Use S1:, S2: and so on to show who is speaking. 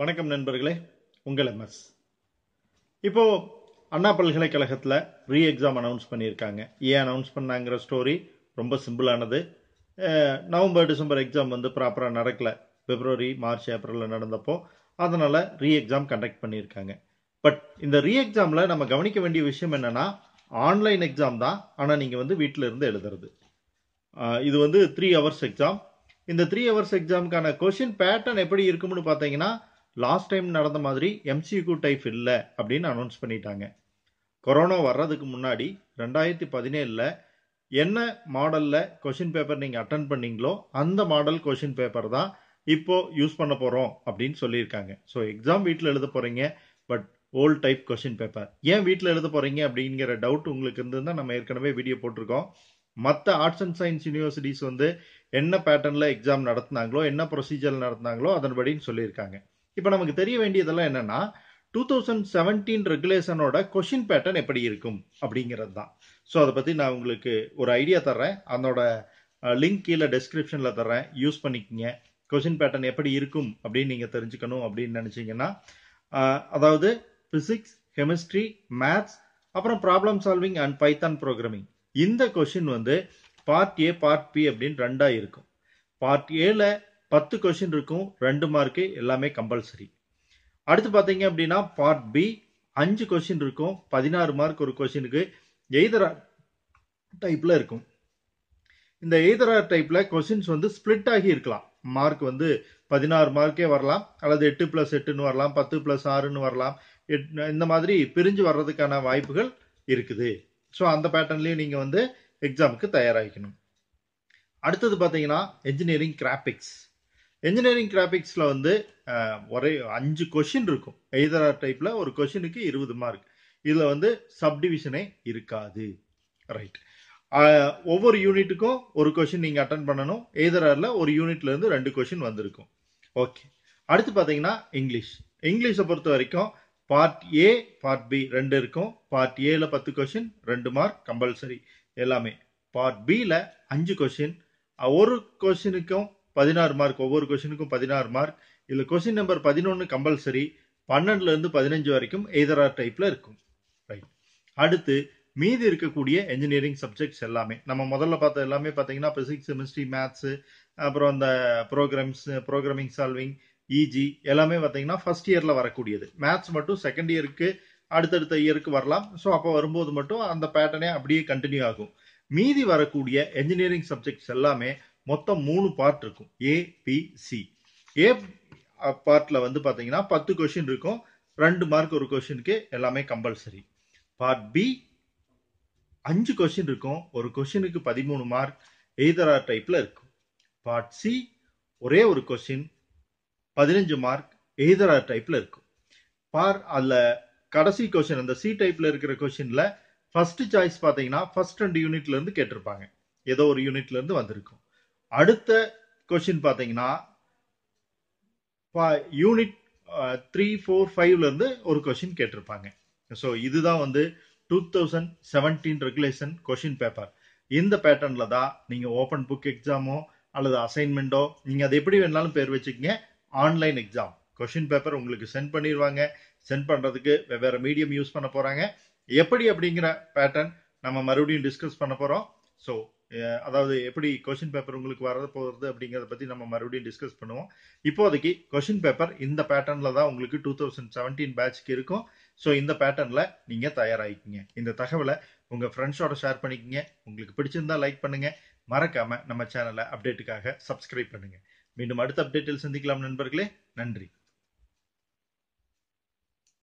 S1: வணக்கம் நண்பர்களே உங்கள் எம்எஸ் இப்போ அண்ணா பல்கலைக்கழகத்தில் ரீ எக்ஸாம் அனௌன்ஸ் பண்ணியிருக்காங்க ஏன் அனௌன்ஸ் பண்ணாங்கிற ஸ்டோரி ரொம்ப சிம்பிளானது நவம்பர் டிசம்பர் எக்ஸாம் வந்து ப்ராப்பராக நடக்கலை பிப்ரவரி மார்ச் ஏப்ரலில் நடந்தப்போ அதனால் ரீ எக்ஸாம் கண்டக்ட் பண்ணியிருக்காங்க பட் இந்த ரீ எக்ஸாமில் நம்ம கவனிக்க வேண்டிய விஷயம் என்னென்னா ஆன்லைன் எக்ஸாம் தான் ஆனால் நீங்கள் வந்து வீட்டில் இருந்து எழுதுறது இது வந்து த்ரீ ஹவர்ஸ் எக்ஸாம் இந்த த்ரீ ஹவர்ஸ் எக்ஸாமுக்கான கொஷின் பேட்டர்ன் எப்படி இருக்கும்னு பார்த்தீங்கன்னா லாஸ்ட் டைம் நடந்த மாதிரி எம்சிக்யூ டைப் இல்லை அப்படின்னு அனௌன்ஸ் பண்ணிட்டாங்க கொரோனா வர்றதுக்கு முன்னாடி ரெண்டாயிரத்தி பதினேழில் என்ன மாடலில் கொஷின் பேப்பர் நீங்கள் அட்டன் பண்ணீங்களோ அந்த மாடல் கொஷின் பேப்பர் தான் இப்போது யூஸ் பண்ண போகிறோம் அப்படின்னு சொல்லியிருக்காங்க ஸோ எக்ஸாம் வீட்டில் எழுத போகிறீங்க but old type question paper ஏன் வீட்டில் எழுத போகிறீங்க அப்படிங்கிற டவுட் உங்களுக்கு இருந்ததுன்னா நம்ம ஏற்கனவே வீடியோ போட்டிருக்கோம் மற்ற ஆர்ட்ஸ் அண்ட் சயின்ஸ் யூனிவர்சிட்டிஸ் வந்து என்ன பேட்டர்னில் எக்ஸாம் நடத்துனாங்களோ என்ன ப்ரொசீஜர் நடத்துனாங்களோ அதன்படின்னு சொல்லியிருக்காங்க இப்போ நமக்கு தெரிய வேண்டியதெல்லாம் என்னன்னா டூ தௌசண்ட் செவன்டீன் ரெகுலேஷனோட கொஷின் பேட்டர்ன் எப்படி இருக்கும் அப்படிங்கிறது தான் ஸோ அதை பற்றி நான் உங்களுக்கு ஒரு ஐடியா தர்றேன் அதனோட லிங்க் கீழே டெஸ்கிரிப்ஷனில் தர்றேன் யூஸ் பண்ணிக்கோங்க கொஷின் பேட்டர்ன் எப்படி இருக்கும் அப்படின்னு நீங்கள் தெரிஞ்சுக்கணும் அப்படின்னு நினச்சிங்கன்னா அதாவது ஃபிசிக்ஸ் கெமிஸ்ட்ரி மேத்ஸ் அப்புறம் problem solving and Python programming இந்த கொஷின் வந்து பார்ட் ஏ பார்ட் பி அப்படின்னு ரெண்டாக இருக்கும் பார்ட் ஏல பத்து கொஷின் இருக்கும் ரெண்டு மார்க்கு எல்லாமே கம்பல்சரி அடுத்து பார்த்தீங்க அப்படின்னா பார்ட் பி அஞ்சு கொஷின் இருக்கும் பதினாறு மார்க் ஒரு கொஷினுக்கு எய்தரா டைப்பில் இருக்கும் இந்த எய்தரா டைப்பில் கொஷின்ஸ் வந்து ஸ்பிளிட் ஆகி இருக்கலாம் மார்க் வந்து பதினாறு மார்க்கே வரலாம் அல்லது எட்டு ப்ளஸ் எட்டுன்னு வரலாம் பத்து ப்ளஸ் ஆறுன்னு வரலாம் இந்த மாதிரி பிரிஞ்சு வர்றதுக்கான வாய்ப்புகள் இருக்குது ஸோ அந்த பேட்டர்ன்லேயும் நீங்கள் வந்து எக்ஸாமுக்கு தயாராகிக்கணும் அடுத்தது பார்த்தீங்கன்னா என்ஜினியரிங் கிராஃபிக்ஸ் இன்ஜினியரிங் கிராபிக்ஸில் வந்து ஒரே அஞ்சு கொஷின் இருக்கும் எய்தரா டைப்பில் ஒரு கொஷினுக்கு இருபது மார்க் இதில் வந்து சப்டிவிஷனே இருக்காது ரைட் ஒவ்வொரு யூனிட்டுக்கும் ஒரு கொஷின் நீங்கள் அட்டன் பண்ணணும் ஆரில் ஒரு யூனிட்லேருந்து ரெண்டு கொஷின் வந்திருக்கும் ஓகே அடுத்து பார்த்தீங்கன்னா இங்கிலீஷ் இங்கிலீஷை பொறுத்த வரைக்கும் பார்ட் ஏ பார்ட் பி ரெண்டு இருக்கும் பார்ட் ஏல பத்து கொஷின் ரெண்டு மார்க் கம்பல்சரி எல்லாமே பார்ட் பியில் அஞ்சு கொஷின் ஒரு கொஷினுக்கும் பதினாறு மார்க் ஒவ்வொரு கொஷினுக்கும் பதினாறு மார்க் இதில் கொஸ்டின் நம்பர் பதினொன்று கம்பல்சரி பன்னெண்டுலேருந்து பதினஞ்சு வரைக்கும் எய்தரார் டைப்பில் இருக்கும் ரைட் அடுத்து மீதி இருக்கக்கூடிய என்ஜினியரிங் சப்ஜெக்ட்ஸ் எல்லாமே நம்ம முதல்ல பார்த்த எல்லாமே பார்த்தீங்கன்னா ஃபிசிக்ஸ் கெமிஸ்ட்ரி மேத்ஸு அப்புறம் அந்த ப்ரோக்ராம்ஸ் ப்ரோக்ராமிங் சால்விங் இஜி எல்லாமே பார்த்தீங்கன்னா ஃபர்ஸ்ட் இயரில் வரக்கூடியது மேத்ஸ் மட்டும் செகண்ட் இயருக்கு அடுத்தடுத்த இயருக்கு வரலாம் ஸோ அப்போ வரும்போது மட்டும் அந்த பேட்டர்னே அப்படியே கண்டினியூ ஆகும் மீதி வரக்கூடிய என்ஜினியரிங் சப்ஜெக்ட்ஸ் எல்லாமே மொத்தம் மூணு பார்ட் இருக்கும் ஏ பி சி ஏ பார்ட்டில் வந்து பார்த்தீங்கன்னா பத்து கொஷின் இருக்கும் ரெண்டு மார்க் ஒரு கொஷினுக்கு எல்லாமே கம்பல்சரி பார்ட் பி அஞ்சு கொஷின் இருக்கும் ஒரு கொஷினுக்கு பதிமூணு மார்க் எய்தரா டைப்பில் இருக்கும் பார்ட் சி ஒரே ஒரு கொஷின் பதினஞ்சு மார்க் எய்தரா டைப்பில் இருக்கும் பார் அதில் கடைசி கொஷின் அந்த சி டைப்பில் இருக்கிற கொஷினில் ஃபர்ஸ்ட் சாய்ஸ் பார்த்தீங்கன்னா ஃபர்ஸ்ட் ரெண்டு யூனிட்லேருந்து கேட்டிருப்பாங்க ஏதோ ஒரு யூனிட்லேருந்து வந்திருக்கும் அடுத்த கொஸ்டின் பார்த்தீங்கன்னா யூனிட் த்ரீ ஃபோர் இருந்து ஒரு கொஷின் கேட்டிருப்பாங்க ஸோ இதுதான் வந்து two thousand seventeen regulation question paper இந்த பேட்டர்னில் தான் நீங்கள் ஓப்பன் புக் எக்ஸாமோ அல்லது அசைன்மெண்ட்டோ நீங்கள் அது எப்படி வேணாலும் பேர் வச்சுக்கோங்க ஆன்லைன் எக்ஸாம் கொஷின் பேப்பர் உங்களுக்கு சென்ட் பண்ணிடுவாங்க சென்ட் பண்ணுறதுக்கு வெவ்வேறு மீடியம் யூஸ் பண்ண போகிறாங்க எப்படி அப்படிங்கிற பேட்டர்ன் நம்ம மறுபடியும் டிஸ்கஸ் பண்ண போகிறோம் ஸோ அதாவது எப்படி கொஷின் பேப்பர் உங்களுக்கு வர போகிறது அப்படிங்கிறத பற்றி நம்ம மறுபடியும் டிஸ்கஸ் பண்ணுவோம் இப்போதைக்கு கொஷின் பேப்பர் இந்த பேட்டர்னில் தான் உங்களுக்கு டூ தௌசண்ட் செவன்டீன் பேட்ச்க்கு இருக்கும் ஸோ இந்த பேட்டர்னில் நீங்கள் தயாராகிக்கிங்க இந்த தகவலை உங்கள் ஃப்ரெண்ட்ஸோட ஷேர் பண்ணிக்கிங்க உங்களுக்கு பிடிச்சிருந்தா லைக் பண்ணுங்கள் மறக்காமல் நம்ம சேனலை அப்டேட்டுக்காக சப்ஸ்கிரைப் பண்ணுங்கள் மீண்டும் அடுத்த அப்டேட்டில் சந்திக்கலாம் நண்பர்களே நன்றி